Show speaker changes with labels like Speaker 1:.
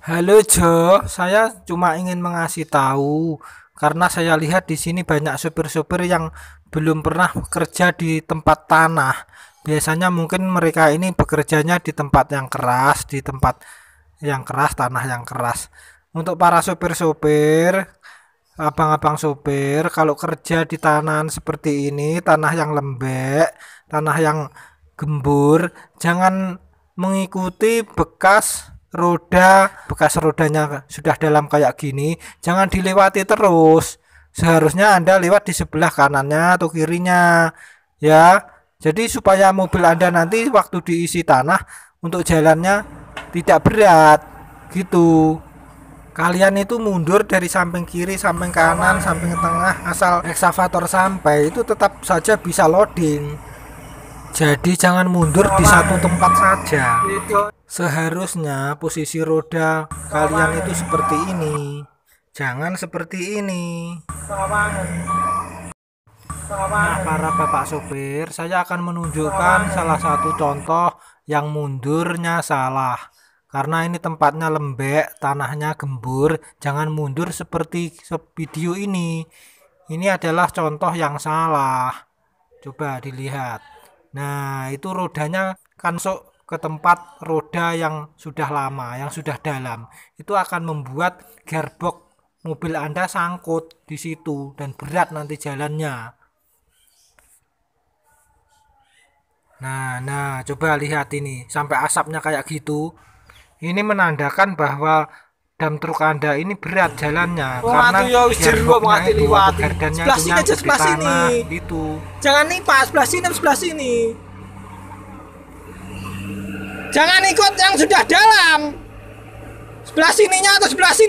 Speaker 1: Halo Jo, saya cuma ingin mengasih tahu karena saya lihat di sini banyak sopir-sopir yang belum pernah kerja di tempat tanah. Biasanya mungkin mereka ini bekerjanya di tempat yang keras, di tempat yang keras, tanah yang keras. Untuk para sopir-sopir, abang-abang sopir, kalau kerja di tanah seperti ini, tanah yang lembek, tanah yang gembur, jangan mengikuti bekas roda bekas rodanya sudah dalam kayak gini jangan dilewati terus seharusnya anda lewat di sebelah kanannya atau kirinya ya jadi supaya mobil anda nanti waktu diisi tanah untuk jalannya tidak berat gitu kalian itu mundur dari samping kiri samping kanan samping tengah asal eksavator sampai itu tetap saja bisa loading jadi jangan mundur di satu tempat saja. Seharusnya posisi roda kalian itu seperti ini. Jangan seperti ini. Nah, para bapak sopir, saya akan menunjukkan salah satu contoh yang mundurnya salah. Karena ini tempatnya lembek, tanahnya gembur, jangan mundur seperti video ini. Ini adalah contoh yang salah. Coba dilihat. Nah, itu rodanya kan masuk ke tempat roda yang sudah lama, yang sudah dalam. Itu akan membuat gearbox mobil Anda sangkut di situ dan berat nanti jalannya. Nah, nah coba lihat ini sampai asapnya kayak gitu. Ini menandakan bahwa dam truk anda ini berat jalannya oh, karena ya, gearboxnya itu liwati. liwat. sebelah sini aja sebelah sini itu jangan nih pak sebelah sini sebelah sini jangan ikut yang sudah dalam sebelah sininya atau sebelah sini